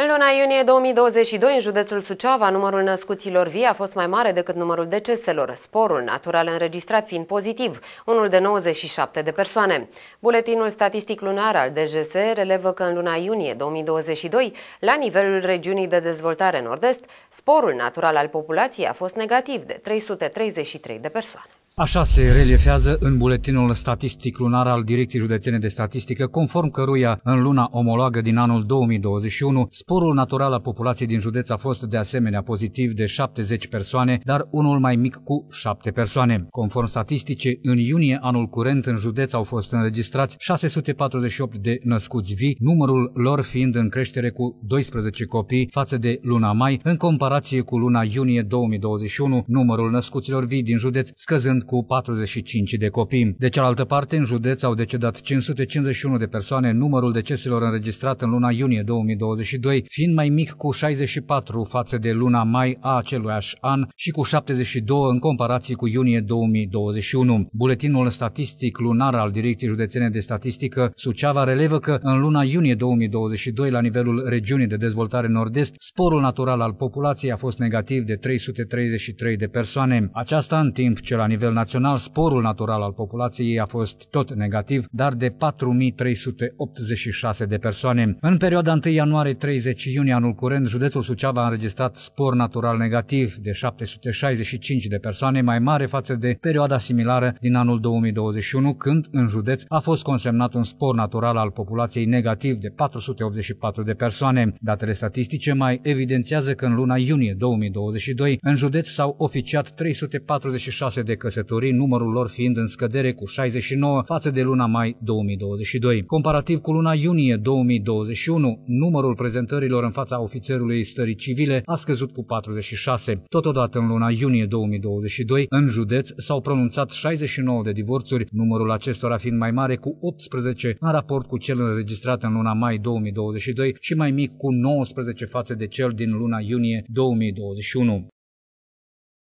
În luna iunie 2022, în județul Suceava, numărul născuților vii a fost mai mare decât numărul deceselor, sporul natural înregistrat fiind pozitiv, unul de 97 de persoane. Buletinul statistic lunar al DGS relevă că în luna iunie 2022, la nivelul regiunii de dezvoltare nord-est, sporul natural al populației a fost negativ de 333 de persoane. Așa se reliefează în buletinul statistic lunar al Direcției Județene de Statistică, conform căruia în luna omologă din anul 2021, sporul natural al populației din județ a fost de asemenea pozitiv de 70 persoane, dar unul mai mic cu 7 persoane. Conform statistice, în iunie anul curent în județ au fost înregistrați 648 de născuți vii, numărul lor fiind în creștere cu 12 copii față de luna mai, în comparație cu luna iunie 2021, numărul născuților vii din județ scăzând cu 45 de copii. De cealaltă parte, în județ au decedat 551 de persoane, numărul deceselor înregistrat în luna iunie 2022 fiind mai mic cu 64 față de luna mai a aceluiași an și cu 72 în comparație cu iunie 2021. Buletinul statistic lunar al Direcției Județene de Statistică Suceava relevă că în luna iunie 2022, la nivelul regiunii de dezvoltare nord-est, sporul natural al populației a fost negativ de 333 de persoane. Aceasta în timp ce la nivel național, sporul natural al populației a fost tot negativ, dar de 4.386 de persoane. În perioada 1 ianuarie-30 iunie anul curent, județul Suceava a înregistrat spor natural negativ de 765 de persoane, mai mare față de perioada similară din anul 2021, când în județ a fost consemnat un spor natural al populației negativ de 484 de persoane. Datele statistice mai evidențiază că în luna iunie 2022 în județ s-au oficiat 346 de căsători călătorii, numărul lor fiind în scădere cu 69 față de luna mai 2022. Comparativ cu luna iunie 2021, numărul prezentărilor în fața ofițerului stării civile a scăzut cu 46. Totodată în luna iunie 2022, în județ s-au pronunțat 69 de divorțuri, numărul acestora fiind mai mare cu 18 în raport cu cel înregistrat în luna mai 2022 și mai mic cu 19 față de cel din luna iunie 2021.